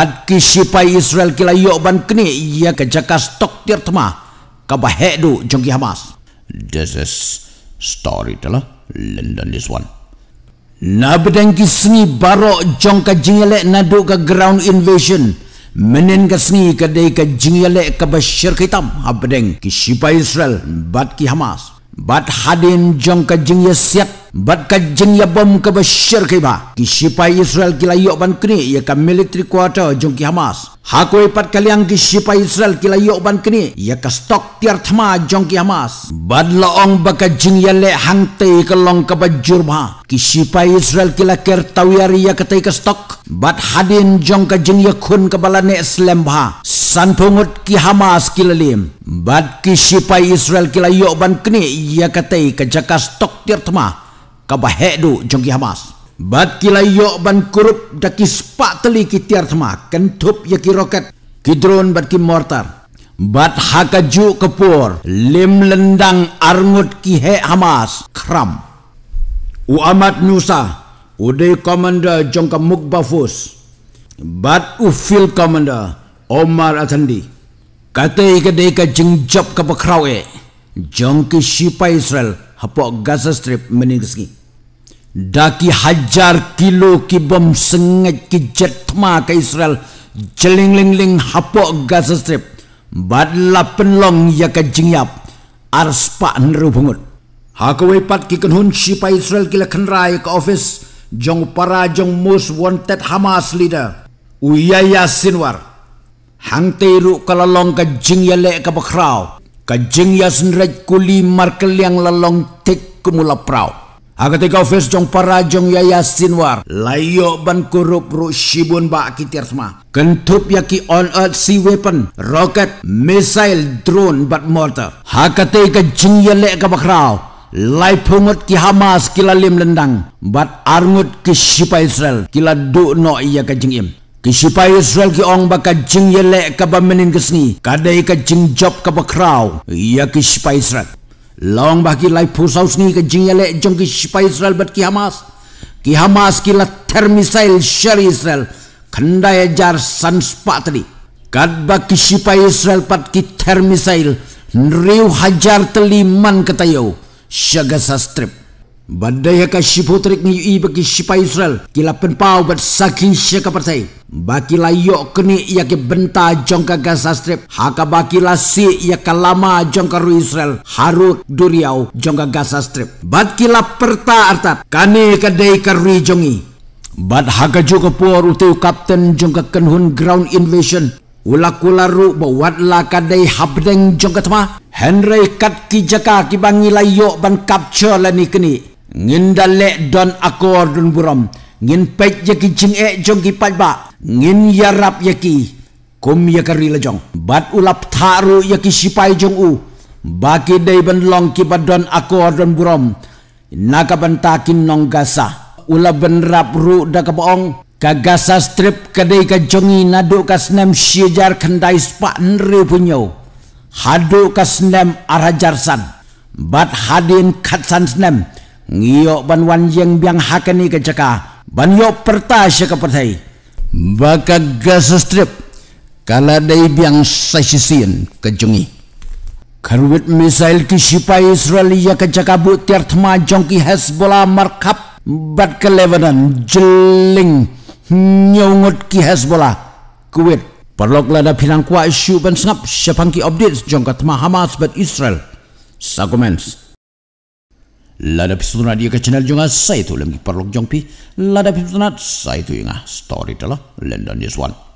at kisipay Israel kila yoban kini iya kajaka stok tirtma kabahedu jongki Hamas. This is story tala London this one. Nabedeng kisni baro jong ka jingyalek nadu ka ground invasion. menen kasni kadai ka jingyalek ka basyir kitam. Abedeng kisipay Israel bat ki Hamas. Bat hadin jongka ka jingyasyat bat kajeng ya bom ke bashir ke ba ki sipai israel ki layok ban kini ya ka military quarter jong ki hamas ha ko ipat kaliang ki sipai israel ki layok ban kini ya ka stok tiar thma jong ki hamas bad laong ba kajeng ya le hangte ke long ke bajur ba ki sipai israel ki la ker tawiar ya ka tei stok bad hadin jong ka jeng ya khun ke bala ne slam ba san pungut ki hamas ki lalim bad ki sipai israel ki layok ban kini ya ka tei jaka stok tiar thma kabahek du jonggi Hamas. Bat kila yok ban kurup daki sepak teli tiar sama kentup yaki roket. Kidron bat ki mortar. Bat hakaju kepur lim lendang armut kihe Hamas kram. U amat nyusa udai komander jongka mukbafus. Bat u fil komander Omar Athandi. Kata ika deka jengjop kapa krawe. Jongki sipai Israel hapok Gaza Strip meninggalkan daki hajar kilo kibam sengat ki jetma ke Israel jeling ling ling hapok Gaza Strip bad lapen long ya ke jingyap ars pak nerubungut Aku wepat ki kenhun sipa Israel kila kenrai ke office jong para jong mus wanted Hamas leader Uyaya Sinwar hang teiru kalalong ke jingya lek ke bakrau ke jingya sendrek kuli markel yang lalong tek kumula prau Aga tiga ofis jong para jong yayasin war layo ban kurup ru shibun ba kitir sma kentup yaki on earth si weapon rocket missile drone bat mortar haka tiga jing yale ka bakrao lai pungut ki hamas kila lim lendang bat arngut ki shipa israel kila du no iya ka jing im ki shipa israel ki ong baka jing yale ka bamenin kesni kadai ka jing job ka bakrao iya ki shipa israel long ba ki life force house ni ke jingle jong ki spy israel bat ki hamas ki hamas ki la ther missile shari israel khanda ya jar san patri kad ba ki spy israel pat ki ther missile riu hajar teliman ketayo shaga sastrip Bandai yang akan ni yui bagi si Israel. Kila penpau bat saking si kapartai. Baki la yuk keni ia ke benta jongka Gaza Strip. Haka baki la si ia ke lama jongka Ru Israel. Haruk duriau jongka Gaza Strip. Baki la perta artat. Kani kadai ke Ru Jongi. Bat haka juga puar utiu kapten jongka kenhun ground invasion. Ulakula ru bawat la kadai habdeng jongka tema. Henry kat kijaka kibangi la yuk ban capture la ni kenik ngin dalle don akor dun buram ngin pej yeki jing e jong gi pajba ngin yarap yeki kum yakari la jong bat ulap tharu yaki sipai jong u baki dei ban long ki bad don akor dun buram naka ban takin nong gasa ulap ban rap ru da ka baong ka strip ka dei ka jongi nadu ka snem sijar kandai spa nre punyo hadu ka snem arajarsan bat hadin katsan snem snem ngiok ban wan yang biang hakani ke ceka ban yo perta se ke pertai baka gas strip kala dai biang sisin kejungi. jungi karwit misail ki sipai israel ya ke ceka bu tiart ma jongki hezbollah markap bat ke lebanon jeling nyongot ki hezbollah perlu perlok lada pinang kuat isu ban sengap sepangki update jongkat mahamas bat israel Sakomens. So Lada pisutunat dia ke channel jongah saya tu lemgi perlu jong pi. Lada pisutunat saya tu ingah story telah London is One.